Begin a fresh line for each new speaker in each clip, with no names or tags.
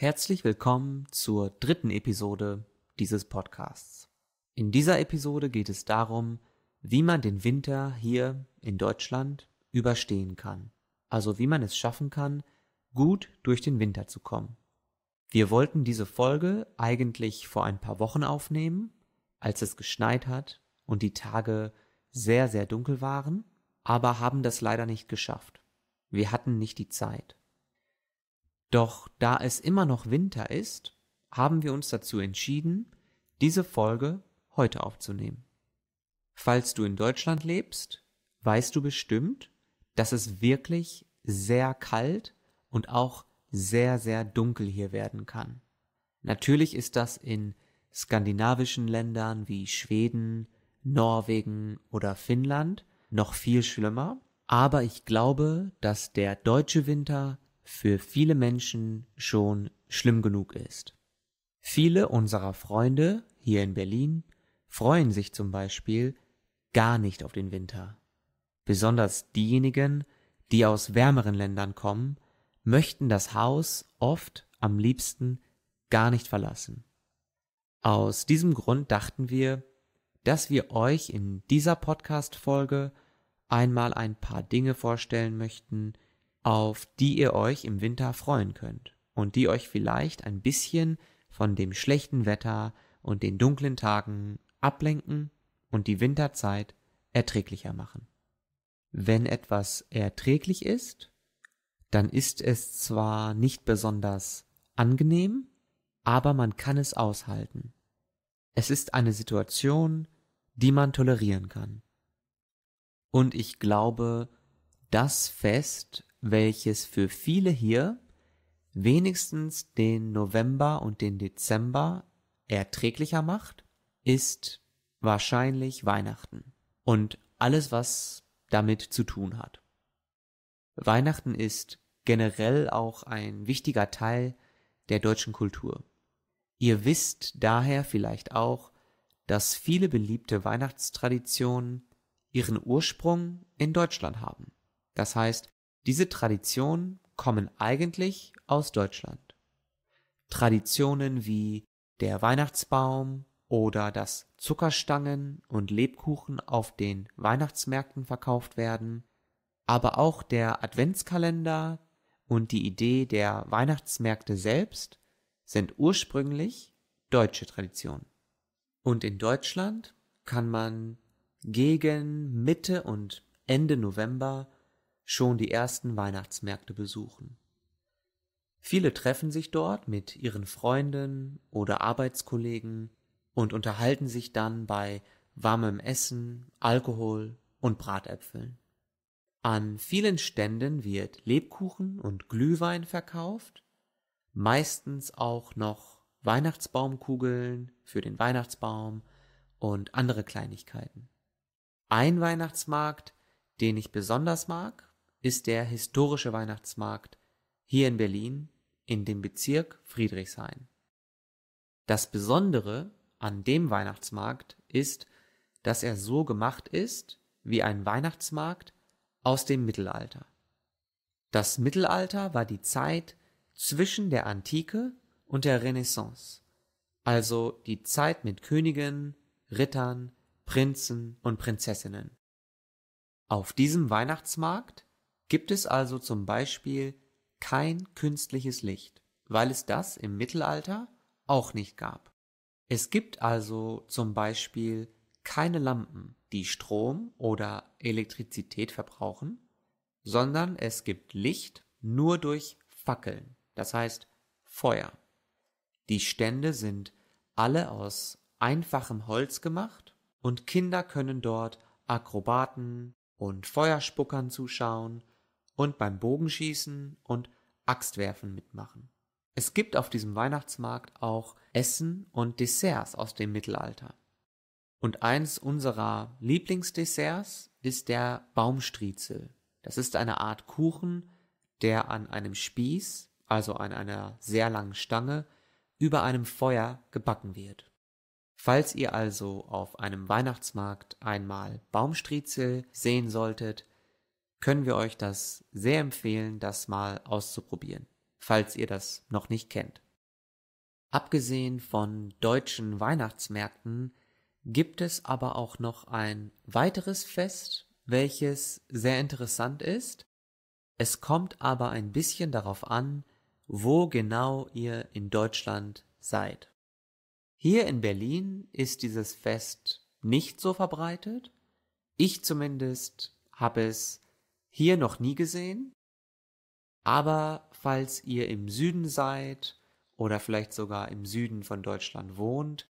Herzlich willkommen zur dritten Episode dieses Podcasts. In dieser Episode geht es darum, wie man den Winter hier in Deutschland überstehen kann. Also wie man es schaffen kann, gut durch den Winter zu kommen. Wir wollten diese Folge eigentlich vor ein paar Wochen aufnehmen, als es geschneit hat und die Tage sehr, sehr dunkel waren, aber haben das leider nicht geschafft. Wir hatten nicht die Zeit. Doch da es immer noch Winter ist, haben wir uns dazu entschieden, diese Folge heute aufzunehmen. Falls du in Deutschland lebst, weißt du bestimmt, dass es wirklich sehr kalt und auch sehr, sehr dunkel hier werden kann. Natürlich ist das in skandinavischen Ländern wie Schweden, Norwegen oder Finnland noch viel schlimmer, aber ich glaube, dass der deutsche Winter für viele Menschen schon schlimm genug ist. Viele unserer Freunde hier in Berlin freuen sich zum Beispiel gar nicht auf den Winter. Besonders diejenigen, die aus wärmeren Ländern kommen, möchten das Haus oft am liebsten gar nicht verlassen. Aus diesem Grund dachten wir, dass wir euch in dieser Podcast-Folge einmal ein paar Dinge vorstellen möchten, auf die ihr euch im Winter freuen könnt und die euch vielleicht ein bisschen von dem schlechten Wetter und den dunklen Tagen ablenken und die Winterzeit erträglicher machen. Wenn etwas erträglich ist, dann ist es zwar nicht besonders angenehm, aber man kann es aushalten. Es ist eine Situation, die man tolerieren kann. Und ich glaube, das Fest welches für viele hier wenigstens den November und den Dezember erträglicher macht, ist wahrscheinlich Weihnachten und alles, was damit zu tun hat. Weihnachten ist generell auch ein wichtiger Teil der deutschen Kultur. Ihr wisst daher vielleicht auch, dass viele beliebte Weihnachtstraditionen ihren Ursprung in Deutschland haben. Das heißt, diese Traditionen kommen eigentlich aus Deutschland. Traditionen wie der Weihnachtsbaum oder dass Zuckerstangen und Lebkuchen auf den Weihnachtsmärkten verkauft werden, aber auch der Adventskalender und die Idee der Weihnachtsmärkte selbst sind ursprünglich deutsche Traditionen. Und in Deutschland kann man gegen Mitte und Ende November schon die ersten Weihnachtsmärkte besuchen. Viele treffen sich dort mit ihren Freunden oder Arbeitskollegen und unterhalten sich dann bei warmem Essen, Alkohol und Bratäpfeln. An vielen Ständen wird Lebkuchen und Glühwein verkauft, meistens auch noch Weihnachtsbaumkugeln für den Weihnachtsbaum und andere Kleinigkeiten. Ein Weihnachtsmarkt, den ich besonders mag, ist der historische Weihnachtsmarkt hier in Berlin in dem Bezirk Friedrichshain. Das Besondere an dem Weihnachtsmarkt ist, dass er so gemacht ist wie ein Weihnachtsmarkt aus dem Mittelalter. Das Mittelalter war die Zeit zwischen der Antike und der Renaissance, also die Zeit mit Königen, Rittern, Prinzen und Prinzessinnen. Auf diesem Weihnachtsmarkt gibt es also zum Beispiel kein künstliches Licht, weil es das im Mittelalter auch nicht gab. Es gibt also zum Beispiel keine Lampen, die Strom oder Elektrizität verbrauchen, sondern es gibt Licht nur durch Fackeln, das heißt Feuer. Die Stände sind alle aus einfachem Holz gemacht und Kinder können dort Akrobaten und Feuerspuckern zuschauen und beim Bogenschießen und Axtwerfen mitmachen. Es gibt auf diesem Weihnachtsmarkt auch Essen und Desserts aus dem Mittelalter. Und eins unserer Lieblingsdesserts ist der Baumstriezel. Das ist eine Art Kuchen, der an einem Spieß, also an einer sehr langen Stange, über einem Feuer gebacken wird. Falls ihr also auf einem Weihnachtsmarkt einmal Baumstriezel sehen solltet, können wir euch das sehr empfehlen, das mal auszuprobieren, falls ihr das noch nicht kennt. Abgesehen von deutschen Weihnachtsmärkten gibt es aber auch noch ein weiteres Fest, welches sehr interessant ist. Es kommt aber ein bisschen darauf an, wo genau ihr in Deutschland seid. Hier in Berlin ist dieses Fest nicht so verbreitet. Ich zumindest habe es hier noch nie gesehen. Aber falls ihr im Süden seid oder vielleicht sogar im Süden von Deutschland wohnt,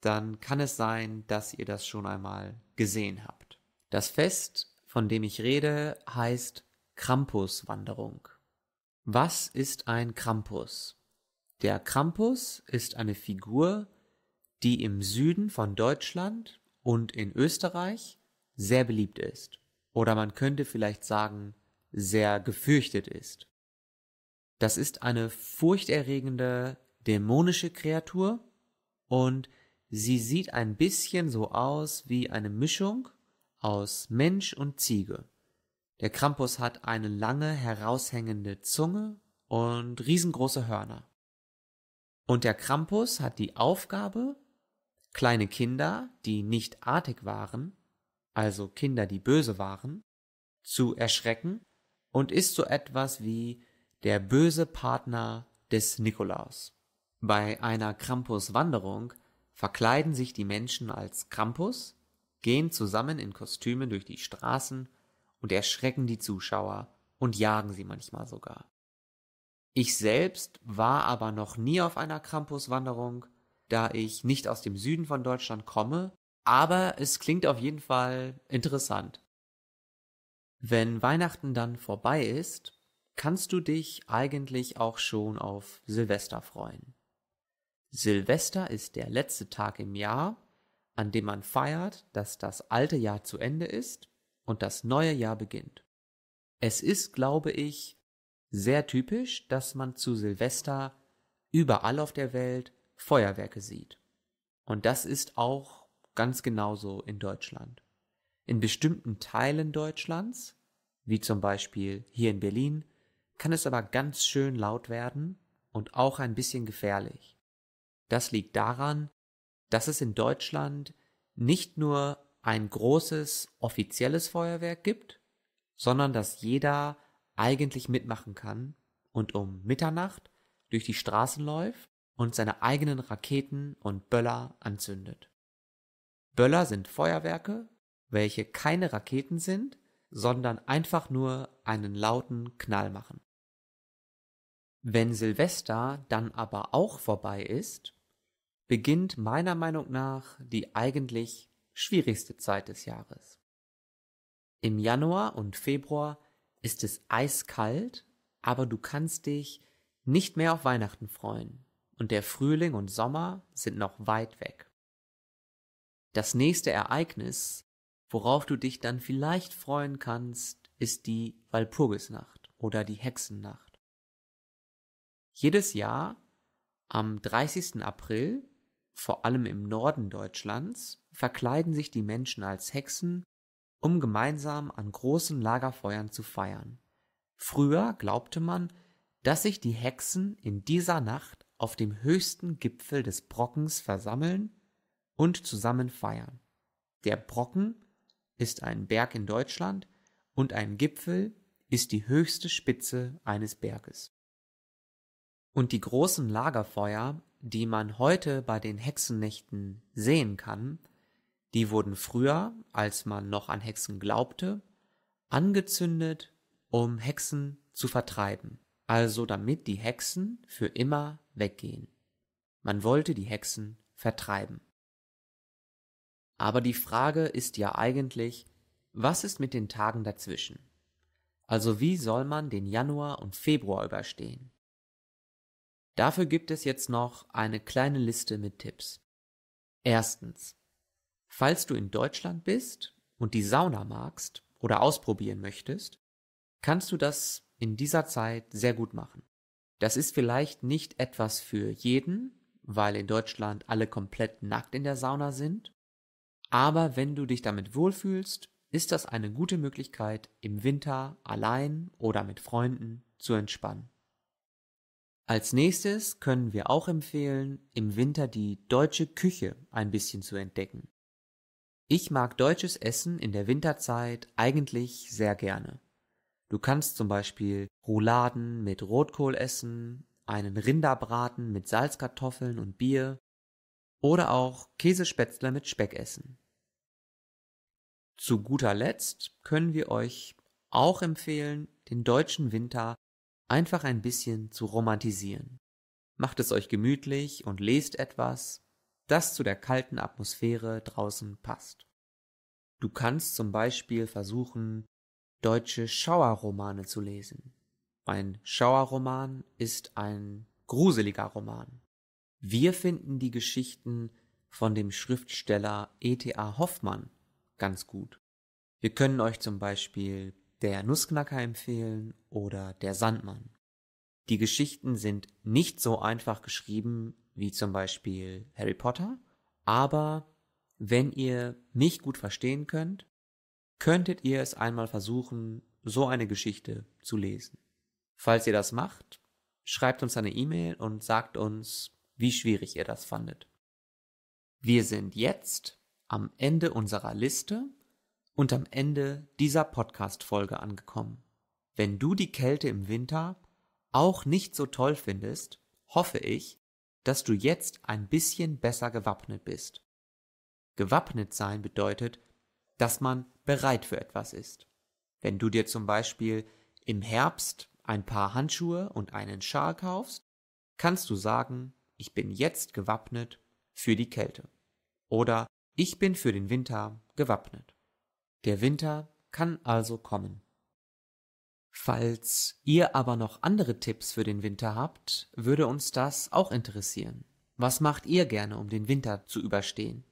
dann kann es sein, dass ihr das schon einmal gesehen habt. Das Fest, von dem ich rede, heißt Krampuswanderung. Was ist ein Krampus? Der Krampus ist eine Figur, die im Süden von Deutschland und in Österreich sehr beliebt ist oder man könnte vielleicht sagen, sehr gefürchtet ist. Das ist eine furchterregende, dämonische Kreatur und sie sieht ein bisschen so aus wie eine Mischung aus Mensch und Ziege. Der Krampus hat eine lange, heraushängende Zunge und riesengroße Hörner. Und der Krampus hat die Aufgabe, kleine Kinder, die nicht artig waren, also Kinder, die böse waren, zu erschrecken und ist so etwas wie der böse Partner des Nikolaus. Bei einer Krampuswanderung verkleiden sich die Menschen als Krampus, gehen zusammen in Kostümen durch die Straßen und erschrecken die Zuschauer und jagen sie manchmal sogar. Ich selbst war aber noch nie auf einer Krampuswanderung, da ich nicht aus dem Süden von Deutschland komme aber es klingt auf jeden Fall interessant. Wenn Weihnachten dann vorbei ist, kannst du dich eigentlich auch schon auf Silvester freuen. Silvester ist der letzte Tag im Jahr, an dem man feiert, dass das alte Jahr zu Ende ist und das neue Jahr beginnt. Es ist, glaube ich, sehr typisch, dass man zu Silvester überall auf der Welt Feuerwerke sieht. Und das ist auch ganz genauso in Deutschland. In bestimmten Teilen Deutschlands, wie zum Beispiel hier in Berlin, kann es aber ganz schön laut werden und auch ein bisschen gefährlich. Das liegt daran, dass es in Deutschland nicht nur ein großes offizielles Feuerwerk gibt, sondern dass jeder eigentlich mitmachen kann und um Mitternacht durch die Straßen läuft und seine eigenen Raketen und Böller anzündet. Böller sind Feuerwerke, welche keine Raketen sind, sondern einfach nur einen lauten Knall machen. Wenn Silvester dann aber auch vorbei ist, beginnt meiner Meinung nach die eigentlich schwierigste Zeit des Jahres. Im Januar und Februar ist es eiskalt, aber du kannst dich nicht mehr auf Weihnachten freuen, und der Frühling und Sommer sind noch weit weg. Das nächste Ereignis, worauf du dich dann vielleicht freuen kannst, ist die Walpurgisnacht oder die Hexennacht. Jedes Jahr am 30. April, vor allem im Norden Deutschlands, verkleiden sich die Menschen als Hexen, um gemeinsam an großen Lagerfeuern zu feiern. Früher glaubte man, dass sich die Hexen in dieser Nacht auf dem höchsten Gipfel des Brockens versammeln und zusammen feiern. Der Brocken ist ein Berg in Deutschland und ein Gipfel ist die höchste Spitze eines Berges. Und die großen Lagerfeuer, die man heute bei den Hexennächten sehen kann, die wurden früher, als man noch an Hexen glaubte, angezündet, um Hexen zu vertreiben, also damit die Hexen für immer weggehen. Man wollte die Hexen vertreiben. Aber die Frage ist ja eigentlich, was ist mit den Tagen dazwischen? Also wie soll man den Januar und Februar überstehen? Dafür gibt es jetzt noch eine kleine Liste mit Tipps. Erstens. Falls du in Deutschland bist und die Sauna magst oder ausprobieren möchtest, kannst du das in dieser Zeit sehr gut machen. Das ist vielleicht nicht etwas für jeden, weil in Deutschland alle komplett nackt in der Sauna sind, aber wenn du dich damit wohlfühlst, ist das eine gute Möglichkeit, im Winter allein oder mit Freunden zu entspannen. Als nächstes können wir auch empfehlen, im Winter die deutsche Küche ein bisschen zu entdecken. Ich mag deutsches Essen in der Winterzeit eigentlich sehr gerne. Du kannst zum Beispiel Rouladen mit Rotkohl essen, einen Rinderbraten mit Salzkartoffeln und Bier oder auch Käsespätzle mit Speck essen. Zu guter Letzt können wir euch auch empfehlen, den deutschen Winter einfach ein bisschen zu romantisieren. Macht es euch gemütlich und lest etwas, das zu der kalten Atmosphäre draußen passt. Du kannst zum Beispiel versuchen, deutsche Schauerromane zu lesen. Ein Schauerroman ist ein gruseliger Roman. Wir finden die Geschichten von dem Schriftsteller E.T.A. Hoffmann ganz gut. Wir können euch zum Beispiel der Nussknacker empfehlen oder der Sandmann. Die Geschichten sind nicht so einfach geschrieben wie zum Beispiel Harry Potter, aber wenn ihr mich gut verstehen könnt, könntet ihr es einmal versuchen, so eine Geschichte zu lesen. Falls ihr das macht, schreibt uns eine E-Mail und sagt uns, wie schwierig ihr das fandet. Wir sind jetzt am Ende unserer Liste und am Ende dieser Podcast-Folge angekommen. Wenn du die Kälte im Winter auch nicht so toll findest, hoffe ich, dass du jetzt ein bisschen besser gewappnet bist. Gewappnet sein bedeutet, dass man bereit für etwas ist. Wenn du dir zum Beispiel im Herbst ein paar Handschuhe und einen Schal kaufst, kannst du sagen, ich bin jetzt gewappnet für die Kälte. Oder ich bin für den Winter gewappnet. Der Winter kann also kommen. Falls ihr aber noch andere Tipps für den Winter habt, würde uns das auch interessieren. Was macht ihr gerne, um den Winter zu überstehen?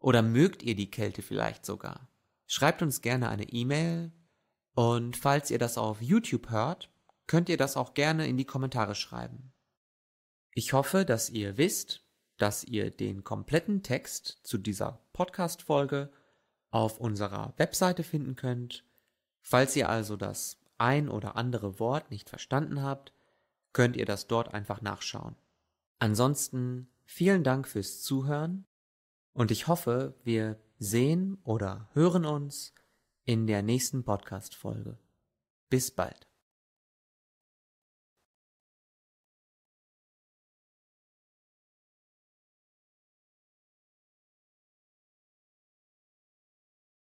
Oder mögt ihr die Kälte vielleicht sogar? Schreibt uns gerne eine E-Mail und falls ihr das auf YouTube hört, könnt ihr das auch gerne in die Kommentare schreiben. Ich hoffe, dass ihr wisst, dass ihr den kompletten Text zu dieser Podcast-Folge auf unserer Webseite finden könnt. Falls ihr also das ein oder andere Wort nicht verstanden habt, könnt ihr das dort einfach nachschauen. Ansonsten vielen Dank fürs Zuhören und ich hoffe, wir sehen oder hören uns in der nächsten Podcast-Folge. Bis bald.